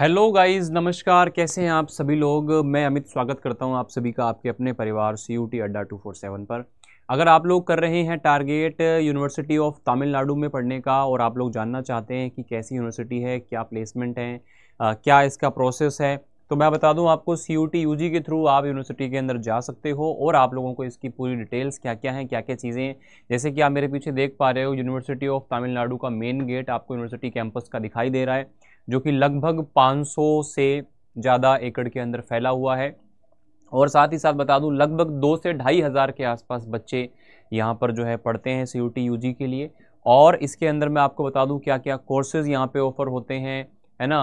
hello guys नमस्कार कैसे हैं आप सभी लोग मैं अमित स्वागत करता हूं आप सभी का आपके अपने परिवार सी यू टी अड्डा टू फोर सेवन पर अगर आप लोग कर रहे हैं टारगेट यूनिवर्सिटी ऑफ तमिलनाडु में पढ़ने का और आप लोग जानना चाहते हैं कि कैसी यूनिवर्सिटी है क्या प्लेसमेंट है आ, क्या इसका प्रोसेस है तो मैं बता दूं आपको C U T U G के थ्रू आप यूनिवर्सिटी के अंदर जा सकते हो और आप लोगों को इसकी पूरी डिटेल्स क्या क्या हैं क्या क्या चीज़ें जैसे कि आप मेरे पीछे देख पा रहे हो यूनिवर्सिटी ऑफ तमिलनाडु का मेन गेट आपको यूनिवर्सिटी कैंपस का दिखाई दे रहा है जो कि लगभग 500 से ज़्यादा एकड़ के अंदर फैला हुआ है और साथ ही साथ बता दूं लगभग दो से ढाई हज़ार के आसपास बच्चे यहाँ पर जो है पढ़ते हैं C U T U G के लिए और इसके अंदर मैं आपको बता दूं क्या क्या कोर्सेज यहाँ पे ऑफ़र होते हैं है ना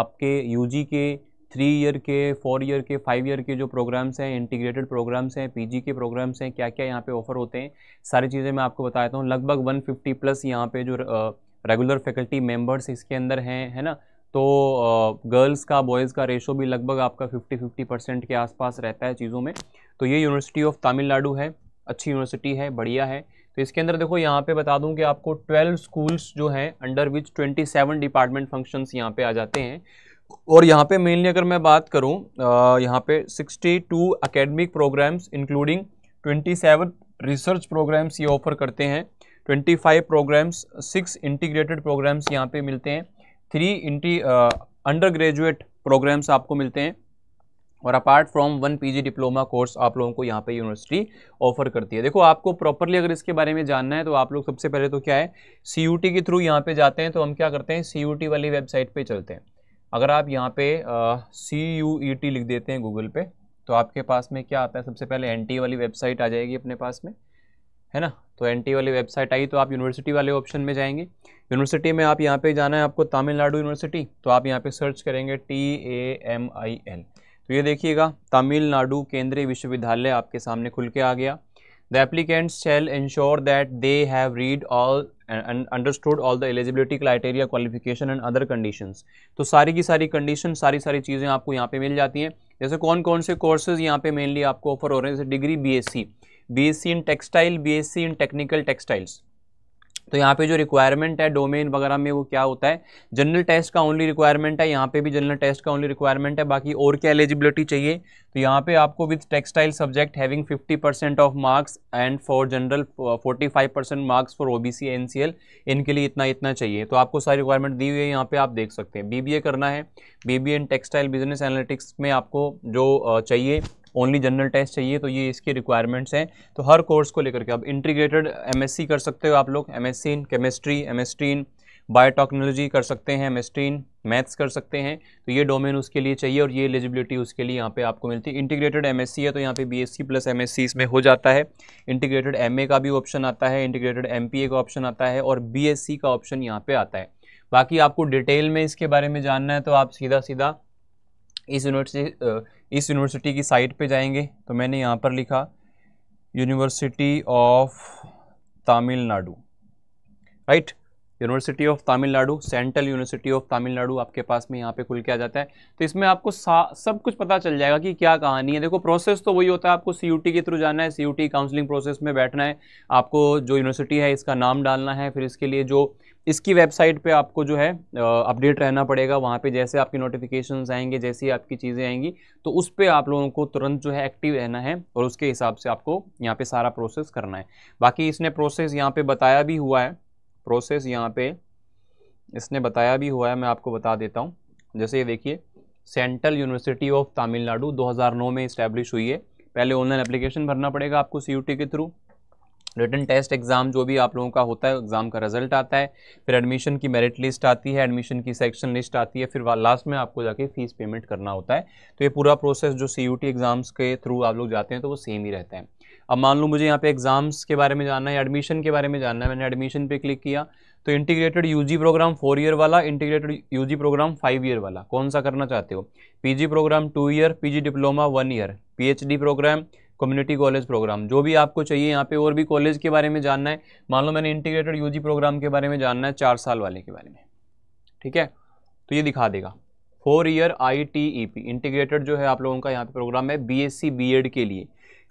आपके यू जी के थ्री ईयर के फोर ईयर के फाइव ईयर के जो प्रोग्राम्स हैं इंटीग्रेटेड प्रोग्राम्स हैं पीजी के प्रोग्राम्स हैं क्या क्या यहाँ पे ऑफ़र होते हैं सारी चीज़ें मैं आपको बताता हूँ लगभग 150 प्लस यहाँ पे जो रेगुलर फैकल्टी मेंबर्स इसके अंदर हैं है ना तो गर्ल्स का बॉयज़ का रेशो भी लगभग आपका 50 50 परसेंट के आसपास रहता है चीज़ों में तो ये यूनिवर्सिटी ऑफ तमिलनाडु है अच्छी यूनिवर्सिटी है बढ़िया है तो इसके अंदर देखो यहाँ पे बता दूँ कि आपको 12 स्कूल्स जो हैं अंडर विच 27 डिपार्टमेंट फंक्शंस यहाँ पे आ जाते हैं और यहाँ पे मेनली अगर मैं बात करूँ यहाँ पर sixty two academic programmes including seven research programmes ये ऑफर करते हैं five programmes six integrated programmes यहाँ पर मिलते हैं थ्री इंटी अंडर ग्रेजुएट प्रोग्राम्स आपको मिलते हैं और apart from one PG diploma course आप लोगों को यहाँ पे यूनिवर्सिटी ऑफर करती है देखो आपको प्रॉपरली अगर इसके बारे में जानना है तो आप लोग सबसे पहले तो क्या है सी के थ्रू यहाँ पे जाते हैं तो हम क्या करते हैं सी वाली वेबसाइट पे चलते हैं अगर आप यहाँ पे सी टी e लिख देते हैं गूगल पे तो आपके पास में क्या आता है सबसे पहले एन वाली वेबसाइट आ जाएगी अपने पास में है ना तो एन वाली वेबसाइट आई तो आप यूनिवर्सिटी वाले ऑप्शन में जाएंगे यूनिवर्सिटी में आप यहाँ पे जाना है आपको तमिलनाडु यूनिवर्सिटी तो आप यहाँ पे सर्च करेंगे T A M I L तो ये देखिएगा तमिलनाडु केंद्रीय विश्वविद्यालय आपके सामने खुल के आ गया the applicants shall ensure that they have read all understood all the eligibility criteria qualification and other condition तो सारी की सारी कंडीशन सारी सारी चीज़ें आपको यहाँ पे मिल जाती हैं जैसे कौन कौन से कोर्सेज यहाँ पे मेनली आपको ऑफर हो रहे हैं जैसे डिग्री सी BSc in textile BSc in technical textiles तो यहाँ पे जो रिक्वायरमेंट है डोमेन वगैरह में वो क्या होता है जनरल टेस्ट का ओनली रिक्वायरमेंट है यहाँ पे भी जनरल टेस्ट का ओनली रिक्वायरमेंट है बाकी और क्या एलिजिबिलिटी चाहिए तो यहाँ पे आपको with textile subject having 50 percent of marks and for general 45 percent marks for OBC NCL इनके लिए इतना इतना चाहिए तो आपको सारी रिक्वायरमेंट दी हुई है यहाँ पे आप देख सकते हैं बीबीए करना है BBA in textile business analytics में आपको जो uh, चाहिए ओनली जनरल टेस्ट चाहिए तो ये इसके रिक्वायरमेंट्स हैं तो हर कोर्स को लेकर के आप इंटीग्रेटेड एमएससी कर सकते हो आप लोग MSc in chemistry MST in biotechnology कर सकते हैं एमएसटी इन मैथ्स कर सकते हैं तो ये डोमेन उसके लिए चाहिए और ये एलिजिबिलिटी उसके लिए यहाँ पे आपको मिलती है इंटीग्रेटेड एम है तो यहाँ पे सी प्लस एम इसमें हो जाता है इंटीग्रेटेड एम का भी ऑप्शन आता है इंटीग्रेटेड एम का ऑप्शन आता है और बी का ऑप्शन यहाँ पर आता है बाकी आपको डिटेल में इसके बारे में जानना है तो आप सीधा सीधा इस यूनिवर्सिटी इस यूनिवर्सिटी की साइट पे जाएंगे तो मैंने यहाँ पर लिखा university of Tamil Nadu right university of Tamil Nadu central university of Tamil Nadu आपके पास में यहाँ पे खुल के आ जाता है तो इसमें आपको सब कुछ पता चल जाएगा कि क्या कहानी है देखो प्रोसेस तो वही होता है आपको सी के थ्रू जाना है सी काउंसलिंग प्रोसेस में बैठना है आपको जो यूनिवर्सिटी है इसका नाम डालना है फिर इसके लिए जो इसकी वेबसाइट पे आपको जो है अपडेट रहना पड़ेगा वहाँ पे जैसे आपकी नोटिफिकेशंस आएंगे जैसी आपकी चीज़ें आएंगी तो उस पर आप लोगों को तुरंत जो है एक्टिव रहना है और उसके हिसाब से आपको यहाँ पे सारा प्रोसेस करना है बाकी इसने प्रोसेस यहाँ पे बताया भी हुआ है प्रोसेस यहाँ पे इसने बताया भी हुआ है मैं आपको बता देता हूँ जैसे ये देखिए सेंट्रल यूनिवर्सिटी ऑफ तमिलनाडु दो में इस्टेब्लिश हुई है पहले ऑनलाइन अप्लीकेशन भरना पड़ेगा आपको सी के थ्रू रिटर्न टेस्ट एग्ज़ाम जो भी आप लोगों का होता है एग्ज़ाम का रिजल्ट आता है फिर एडमिशन की मेरिट लिस्ट आती है एडमिशन की सेक्शन लिस्ट आती है फिर लास्ट में आपको जाके फ़ीस पेमेंट करना होता है तो ये पूरा प्रोसेस जो सी एग्ज़ाम्स के थ्रू आप लोग जाते हैं तो वो सेम ही रहता है अब मान लो मुझे यहाँ पे एग्ज़ाम्स के बारे में जानना है एडमिशन के बारे में जानना है मैंने एडमिशन पर क्लिक किया तो integrated UG programme four year वाला integrated UG programme five year वाला कौन सा करना चाहते हो PG programme two year PG diploma one year PhD programme community college programme जो भी आपको चाहिए यहाँ पे और भी कॉलेज के बारे में जानना है मान लो मैंने इंटीग्रेटेड यूजी प्रोग्राम के बारे में जानना है चार साल वाले के बारे में ठीक है तो ये दिखा देगा four year I T E P integrated जो है आप लोगों का यहाँ पे प्रोग्राम है B S C B Ed के लिए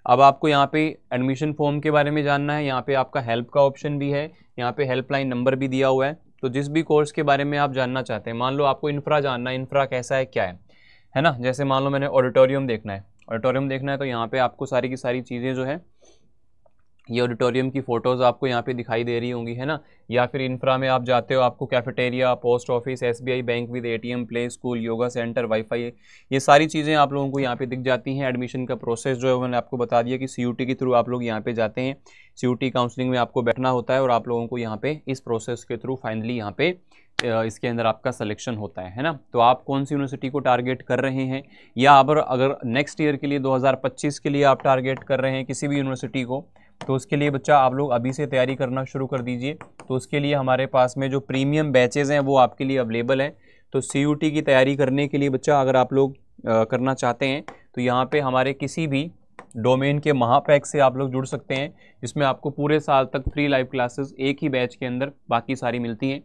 अब आपको यहाँ पे एडमिशन फॉर्म के बारे में जानना है यहाँ पे आपका हेल्प का ऑप्शन भी है यहाँ पे हेल्पलाइन नंबर भी दिया हुआ है तो जिस भी कोर्स के बारे में आप जानना चाहते हैं मान लो आपको इन्फ्रा जानना है इन्फ्रा कैसा है क्या है है ना जैसे मान लो मैंने ऑडिटोरियम देखना है ऑडिटोरियम देखना है तो यहाँ पे आपको सारी की सारी चीज़ें जो है ये ऑडिटोरियम की फ़ोटोज़ आपको यहाँ पे दिखाई दे रही होंगी है ना या फिर इंफ्रा में आप जाते हो आपको cafeteria post office SBI bank with ATM play school yoga centre wifi ये सारी चीज़ें आप लोगों को यहाँ पे दिख जाती हैं एडमिशन का प्रोसेस जो है मैंने आपको बता दिया कि सी के थ्रू आप लोग यहाँ पे जाते हैं सी काउंसलिंग में आपको बैठना होता है और आप लोगों को यहाँ पर इस प्रोसेस के थ्रू फाइनली यहाँ पर इसके अंदर आपका सिलेक्शन होता है है ना तो आप कौन सी यूनिवर्सिटी को टारगेट कर रहे हैं या अगर अगर नेक्स्ट ईयर के लिए 2025 के लिए आप टारगेट कर रहे हैं किसी भी यूनिवर्सिटी को तो उसके लिए बच्चा आप लोग अभी से तैयारी करना शुरू कर दीजिए तो उसके लिए हमारे पास में जो प्रीमियम बैचेज़ हैं वो आपके लिए अवेलेबल हैं तो सी की तैयारी करने के लिए बच्चा अगर आप लोग करना चाहते हैं तो यहाँ पर हमारे किसी भी डोमेन के महापैक से आप लोग जुड़ सकते हैं जिसमें आपको पूरे साल तक फ्री लाइव क्लासेस एक ही बैच के अंदर बाकी सारी मिलती हैं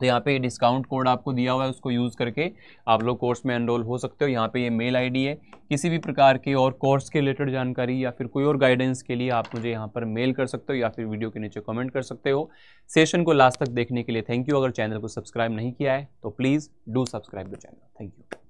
तो यहाँ पे डिस्काउंट कोड आपको दिया हुआ है उसको यूज़ करके आप लोग कोर्स में एनरोल हो सकते हो यहाँ पे ये मेल आईडी है किसी भी प्रकार के और कोर्स के रिलेटेड जानकारी या फिर कोई और गाइडेंस के लिए आप मुझे यहाँ पर मेल कर सकते हो या फिर वीडियो के नीचे कमेंट कर सकते हो सेशन को लास्ट तक देखने के लिए थैंक यू अगर चैनल को सब्सक्राइब नहीं किया है तो please do subscribe the channel thank you